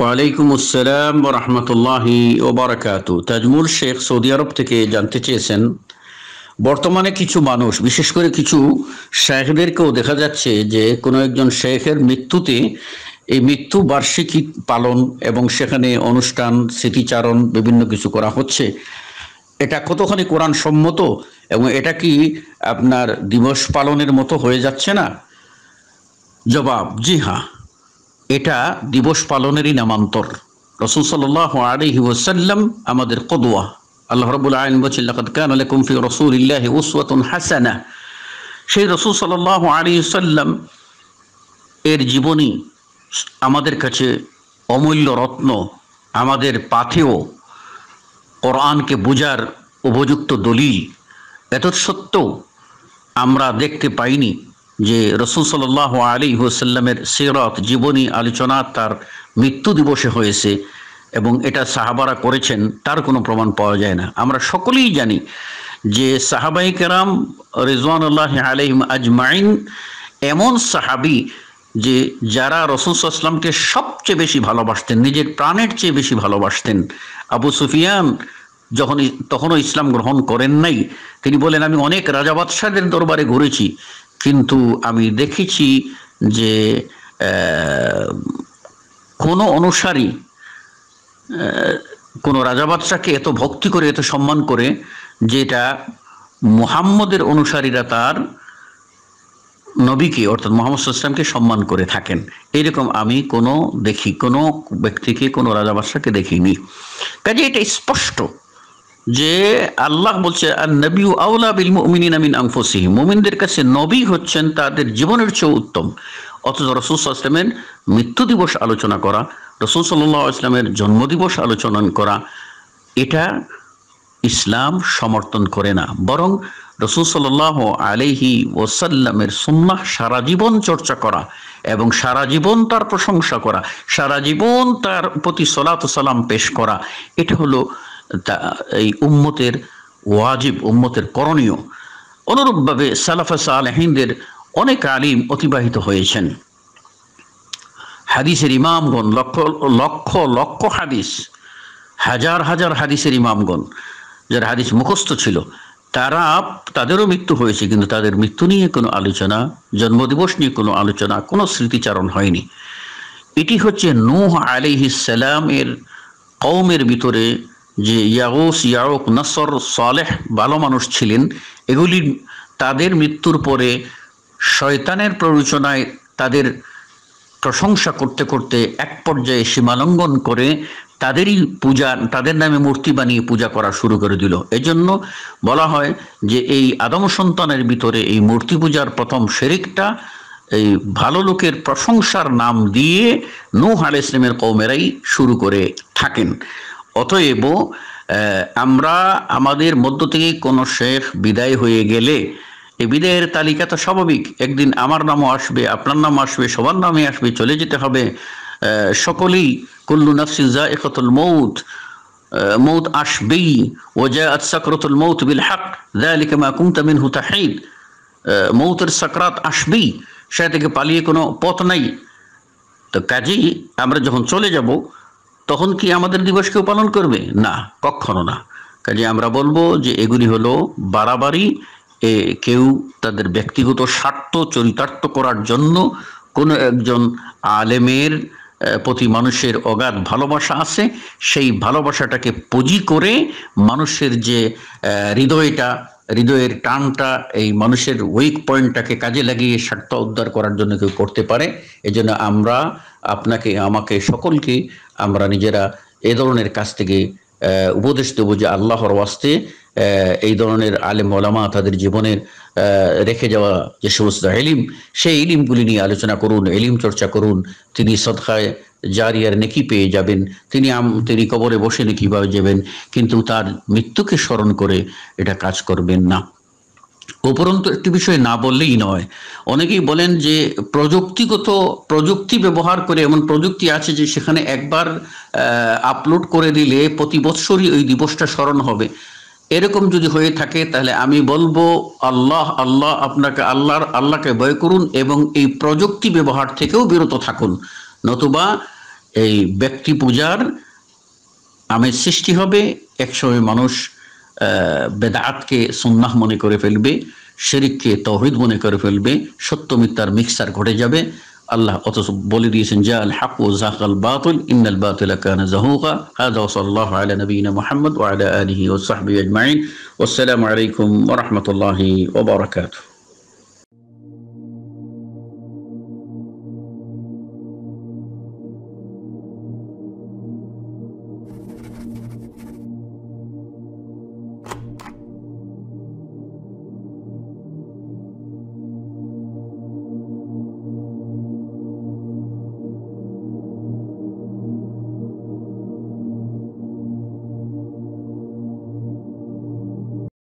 ওয়ালাইকুম আসসালাম রহমতুল্লাহি ওবরাকাতু তাজমুল শেখ সৌদি আরব থেকে জানতে চেয়েছেন বর্তমানে কিছু মানুষ বিশেষ করে কিছু শেখদেরকেও দেখা যাচ্ছে যে কোনো একজন শেখের মৃত্যুতে এই মৃত্যু বার্ষিকী পালন এবং সেখানে অনুষ্ঠান স্মৃতিচারণ বিভিন্ন কিছু করা হচ্ছে এটা কতখানি কোরআন সম্মত এবং এটা কি আপনার দিবস পালনের মতো হয়ে যাচ্ছে না জবাব জি হ্যাঁ এটা দিবস পালনেরই নামান্তর রসুল সাল্লাসাল্লাম আমাদের কদুয়া আল্লাহ রবুল আইন বচিল্লাকাত কুমফি রসুল ইল্লাহ উসওয়াতুন হাসানা সেই রসুল সাল্লাহ আলাইহি এর জীবনী আমাদের কাছে অমূল্য রত্ন আমাদের পাথেও কোরআনকে বোঝার উপযুক্ত দলিল এত সত্ত্বেও আমরা দেখতে পাইনি যে রসুল সাল আলী হুসাল্লামের সিরত জীবনী আলোচনা তার মৃত্যু দিবসে হয়েছে এবং এটা সাহাবারা করেছেন তার কোনো প্রমাণ পাওয়া যায় না আমরা সকলেই জানি যে সাহাবাই কেরাম আল্লাহ আলহিম আজমাইন এমন সাহাবি যে যারা সাল্লামকে সবচেয়ে বেশি ভালোবাসতেন নিজের প্রাণের চেয়ে বেশি ভালোবাসতেন আবু সুফিয়ান যখন তখনও ইসলাম গ্রহণ করেন নাই তিনি বলেন আমি অনেক রাজাবাদশাহের দরবারে ঘুরেছি কিন্তু আমি দেখেছি যে কোনো অনুসারী কোনো রাজাবাদশাকে এত ভক্তি করে এত সম্মান করে যেটা মুহাম্মদের অনুসারীরা তার নবীকে অর্থাৎ মোহাম্মদ ইসলামকে সম্মান করে থাকেন এরকম আমি কোনো দেখি কোনো ব্যক্তিকে কোনো রাজাবাদশাকে দেখিনি কাজে এটা স্পষ্ট যে আল্লাহ বলছে আর নবী আউলা বিল মুমিনিন আমিন আংফসি মুমিনদের কাছে নবী হচ্ছেন তাদের জীবনের চেয়ে উত্তম অথচ রসুল ইসলামের মৃত্যু দিবস আলোচনা করা রসুল সাল্লাহ ইসলামের জন্মদিবস আলোচনা করা এটা ইসলাম সমর্থন করে না বরং রসুল সাল্লাহ আলহি ওসাল্লামের সুন্নাহ সারা জীবন চর্চা করা এবং সারা জীবন তার প্রশংসা করা সারা জীবন তার প্রতি সলাত সালাম পেশ করা এটা হলো এই উম্মতের ওয়াজিব উম্মতের করণীয় অনুরূপভাবে সালাফা সালেহিনদের অনেক আলিম অতিবাহিত হয়েছেন হাদিসের ইমামগণ লক্ষ লক্ষ লক্ষ হাদিস হাজার হাজার হাদিসের ইমামগণ যারা হাদিস মুখস্থ ছিল তারা তাদেরও মৃত্যু হয়েছে কিন্তু তাদের মৃত্যু নিয়ে কোনো আলোচনা জন্মদিবস নিয়ে কোনো আলোচনা কোনো স্মৃতিচারণ হয়নি এটি হচ্ছে নূহ আলিহিসালাম কৌমের ভিতরে যে ইয়াগুস ইয়াউক নসর সালেহ ভালো মানুষ ছিলেন এগুলি তাদের মৃত্যুর পরে শয়তানের প্ররোচনায় তাদের প্রশংসা করতে করতে এক পর্যায়ে সীমালঙ্ঘন করে তাদেরই পূজা তাদের নামে মূর্তি বানিয়ে পূজা করা শুরু করে দিল এজন্য বলা হয় যে এই আদম সন্তানের ভিতরে এই মূর্তি পূজার প্রথম শেরিকটা এই ভালো লোকের প্রশংসার নাম দিয়ে নূহ আল ইসলামের কৌমেরাই শুরু করে থাকেন অতএব আমরা আমাদের মধ্য থেকে কোনো শেখ বিদায় হয়ে গেলে এই বিদায়ের তালিকা তো স্বাভাবিক একদিন আমার নামও আসবে আপনার নাম আসবে সবার নামে আসবে চলে যেতে হবে সকলেই কুল্লু নাসিজা জা একতুল মৌত মৌত আসবেই ওজা সাকরতুল মৌত বিল হাক ذلك ما كنت হুতা تحيد মৌতের সাকরাত আসবেই সে থেকে পালিয়ে কোনো পথ নাই তো কাজেই আমরা যখন চলে যাব তখন কি আমাদের দিবস কেউ পালন করবে না কখনো না কাজে আমরা বলবো যে এগুলি হলো বাড়াবাড়ি কেউ তাদের ব্যক্তিগত স্বার্থ চরিতার্থ করার জন্য কোনো একজন আলেমের প্রতি মানুষের অগাধ ভালোবাসা আছে সেই ভালোবাসাটাকে পুঁজি করে মানুষের যে হৃদয়টা হৃদয়ের টানটা এই মানুষের উইক পয়েন্টটাকে কাজে লাগিয়ে স্বার্থ উদ্ধার করার জন্য কেউ করতে পারে এজন্য আমরা আপনাকে আমাকে সকলকে আমরা নিজেরা এ ধরনের কাজ থেকে উপদেশ দেবো যে আল্লাহর ওয়াস্তে এই ধরনের আলেম ওলামা তাদের জীবনের রেখে যাওয়া যে সমস্ত এলিম সেই এলিমগুলি নিয়ে আলোচনা করুন এলিম চর্চা করুন তিনি সৎখায় জারিয়ার নেকি পেয়ে যাবেন তিনি তিনি কবরে বসে নেকি পাওয়া যাবেন কিন্তু তার মৃত্যুকে স্মরণ করে এটা কাজ করবেন না উপরন্তু একটি বিষয় না বললেই নয় অনেকেই বলেন যে প্রযুক্তিগত প্রযুক্তি ব্যবহার করে এমন প্রযুক্তি আছে যে সেখানে একবার আপলোড করে দিলে প্রতি বৎসরই ওই দিবসটা স্মরণ হবে এরকম যদি হয়ে থাকে তাহলে আমি বলবো আল্লাহ আল্লাহ আপনাকে আল্লাহর আল্লাহকে ভয় করুন এবং এই প্রযুক্তি ব্যবহার থেকেও বিরত থাকুন নতুবা এই ব্যক্তি পূজার আমের সৃষ্টি হবে একসময় মানুষ বেদাতকে সন্ন্যাহ মনে করে ফেলবে শেরিককে তহিদ মনে করে ফেলবে সত্য মিথ্যার মিক্সার ঘটে যাবে আল্লাহ অথচ বলে দিয়েছেন জা আল হাকু জাহাল বাতুল ইন্নাল বাতুল কানা জাহুকা হাদা সাল্লাল্লাহু আলা নবিয়িনা মোহাম্মদ ওয়া আলা আলিহি আজমাইন ওয়াসসালামু আলাইকুম ওয়া রাহমাতুল্লাহি